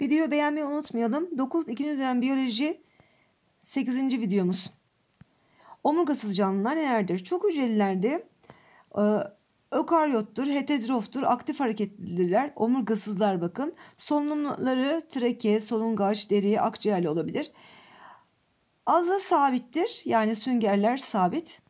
Videoyu beğenmeyi unutmayalım. 9. 2. dönem biyoloji 8. videomuz. Omurgasız canlılar nelerdir? Çok hücrelilerde e, ökaryottur, heterotroftur, aktif hareketlidirler. Omurgasızlar bakın. Solunumları trake, solungaç, deri, akciğerli olabilir. Azla sabittir. Yani süngerler sabit.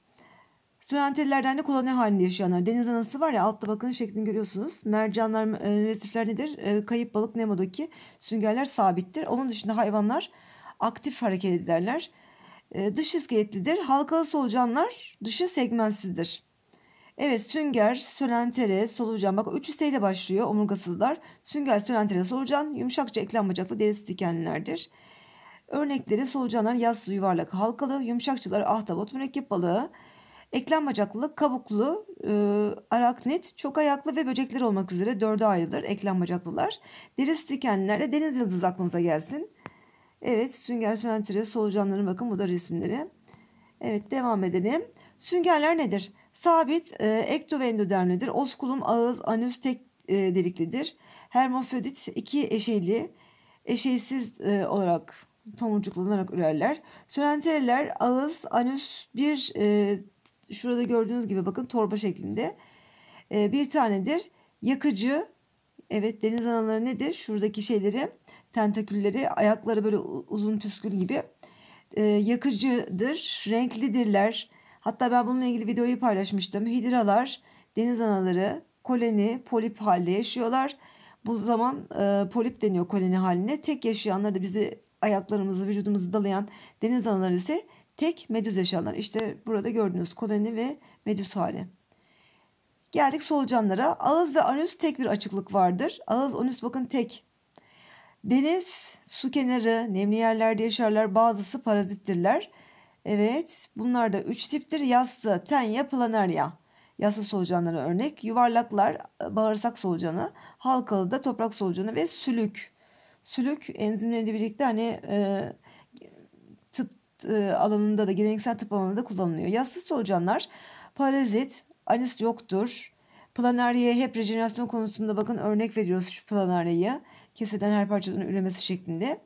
Sülentelilerden de koloni halinde yaşayanlar. Deniz anası var ya altta bakın şeklini görüyorsunuz. Mercanlar, e, resifler nedir? E, kayıp balık Nemo'daki süngerler sabittir. Onun dışında hayvanlar aktif hareket ederler. E, dış iskeletlidir. Halkalı solucanlar dışı segmentsizdir. Evet sünger, sölentere, solucan. Bak 3 üsteyle başlıyor omurgasızlar. Sünger, sölentere, solucan yumuşakça eklem bacaklı derisi dikenlilerdir. Örnekleri solucanlar yassı yuvarlak halkalı, yumuşakçılar ahtapot mürekkep balığı, Eklem bacaklı, kabuklu, e, araknit, çok ayaklı ve böcekler olmak üzere dörde ayrılır eklem bacaklılar. Deri dikenlerle deniz yıldızı aklınıza gelsin. Evet sünger, sönentire, solucanların bakın bu da resimleri. Evet devam edelim. Süngerler nedir? Sabit, e, ekto Oskulum, ağız, anüs tek e, deliklidir. Hermafrodit iki eşeyli, eşeysiz e, olarak tomurcuklanarak ürerler. Sönentereler ağız, anüs bir e, şurada gördüğünüz gibi bakın torba şeklinde. E, bir tanedir yakıcı. Evet deniz anaları nedir? Şuradaki şeyleri tentakülleri ayakları böyle uzun püskül gibi e, yakıcıdır. Renklidirler. Hatta ben bununla ilgili videoyu paylaşmıştım. Hidralar deniz anaları koloni polip halde yaşıyorlar. Bu zaman e, polip deniyor koloni haline. Tek yaşayanlar da bizi ayaklarımızı vücudumuzu dalayan deniz anaları ise Tek medüz yaşayanlar. İşte burada gördüğünüz koloni ve medüz hali. Geldik solucanlara. Ağız ve anüs tek bir açıklık vardır. Ağız, anüs bakın tek. Deniz, su kenarı, nemli yerlerde yaşarlar. Bazısı parazittirler. Evet bunlar da üç tiptir. Yassı, tenya, planarya. Yassı solucanlara örnek. Yuvarlaklar bağırsak solucanı, halkalı da toprak solucanı ve sülük. Sülük enzimleri birlikte hani e, e, alanında da geleneksel tıp alanında da kullanılıyor. Yassı solucanlar parazit, anis yoktur. Planariye hep rejenerasyon konusunda bakın örnek veriyoruz şu planariye. Kesilen her parçadan üremesi şeklinde.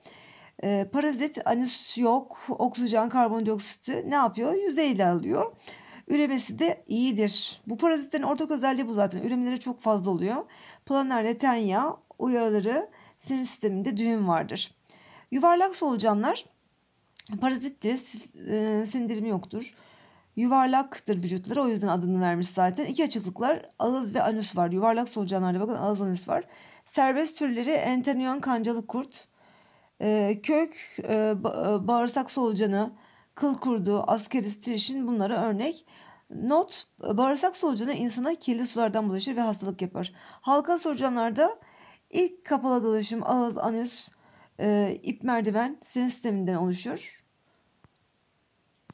E, parazit, anüs yok, oksijen, karbondioksiti ne yapıyor? Yüzeyle alıyor. Üremesi de iyidir. Bu parazitlerin ortak özelliği bu zaten. Üremeleri çok fazla oluyor. Planer retenya uyarıları sinir sisteminde düğüm vardır. Yuvarlak solucanlar Parazittir, e, sindirimi yoktur. Yuvarlaktır vücutları o yüzden adını vermiş zaten. İki açıklıklar ağız ve anüs var. Yuvarlak solucanlarda bakın ağız anüs var. Serbest türleri entenyon kancalı kurt, e, kök e, bağırsak solucanı, kıl kurdu, askeris, trişin bunları örnek. Not, bağırsak solucanı insana kirli sulardan bulaşır ve hastalık yapar. Halka solucanlarda ilk kapalı dolaşım ağız, anüs, e, ip merdiven sinir sisteminden oluşur.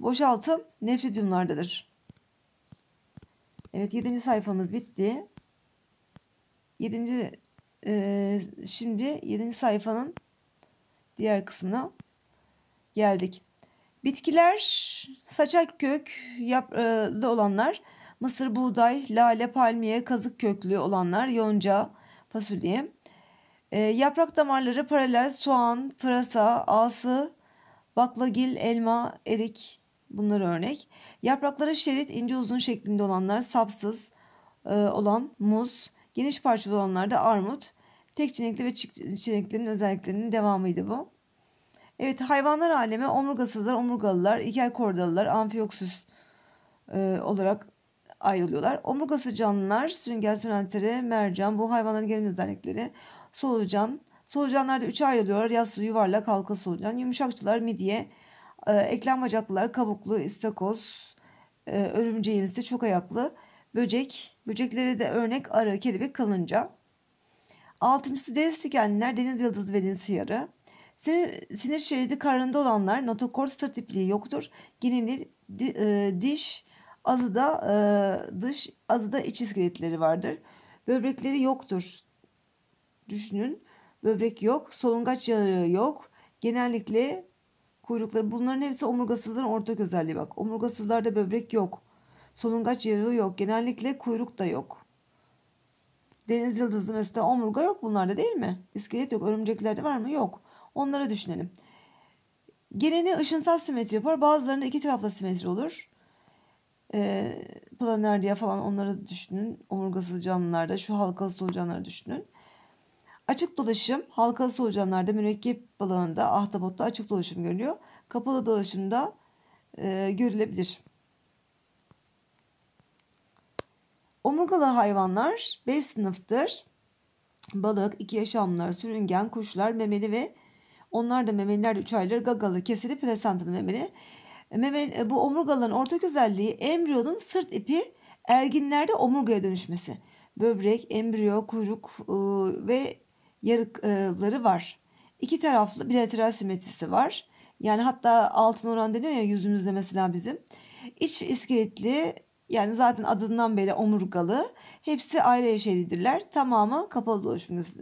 Boşaltım nefridyumlardadır. Evet 7. sayfamız bitti. 7. E, şimdi 7. sayfanın diğer kısmına geldik. Bitkiler saçak kök yapılı olanlar, mısır, buğday, lale, palmiye, kazık köklü olanlar, yonca, fasulye, ee, yaprak damarları paralel soğan, pırasa, ası, baklagil, elma, erik bunlar örnek. Yaprakları şerit ince uzun şeklinde olanlar sapsız e, olan muz, geniş parçalı olanlar da armut. Tek çelenekli ve çift çeleneklerin özelliklerinin devamıydı bu. Evet hayvanlar alemi omurgasızlar, omurgalılar, ikel kordalılar, amfiyoksüs e, olarak ayrılıyorlar. Omurgası canlılar, süngen, sünenteri, mercan bu hayvanların genel özellikleri. Solucan, solucanlar da üçe ayrılıyorlar. Yassı, yuvarlak, halka solucan. Yumuşakçılar, midye, e, eklem bacaklılar, kabuklu, istakoz, e, örümceğimsi, çok ayaklı, böcek. Böcekleri de örnek arı, kelebek, kalınca. Altıncısı deniz dikenliler, deniz yıldızı ve deniz yarı. Sinir, sinir şeridi karnında olanlar notokor sır tipliği yoktur. Geneli di, e, diş Azı da e, dış, azı da iç iskeletleri vardır. Böbrekleri yoktur. Düşünün. Böbrek yok, solungaç yarığı yok. Genellikle kuyrukları. Bunların hepsi omurgasızların ortak özelliği bak. Omurgasızlarda böbrek yok. Solungaç yarığı yok. Genellikle kuyruk da yok. Deniz yıldızı mesela omurga yok bunlarda değil mi? İskelet yok. Örümceklerde var mı? Yok. Onlara düşünelim. Geneli ışınsal simetri yapar. Bazılarında iki taraflı simetri olur. E, ee, Planaria falan onları düşünün. Omurgasız canlılarda şu halkalı solucanları düşünün. Açık dolaşım halkalı solucanlarda mürekkep balığında ahtapotta açık dolaşım görülüyor. Kapalı dolaşımda e, görülebilir. Omurgalı hayvanlar 5 sınıftır. Balık, iki yaşamlar sürüngen, kuşlar, memeli ve onlar da memeliler de 3 ayları gagalı, kesili, plasentalı memeli. Memel, e, bu omurgaların ortak özelliği embriyonun sırt ipi erginlerde omurgaya dönüşmesi. Böbrek, embriyo, kuyruk ıı, ve yarıkları var. İki taraflı bilateral simetrisi var. Yani hatta altın oran deniyor ya yüzümüzde mesela bizim. İç iskeletli yani zaten adından beri omurgalı. Hepsi ayrı eşelidirler. Tamamı kapalı oluşum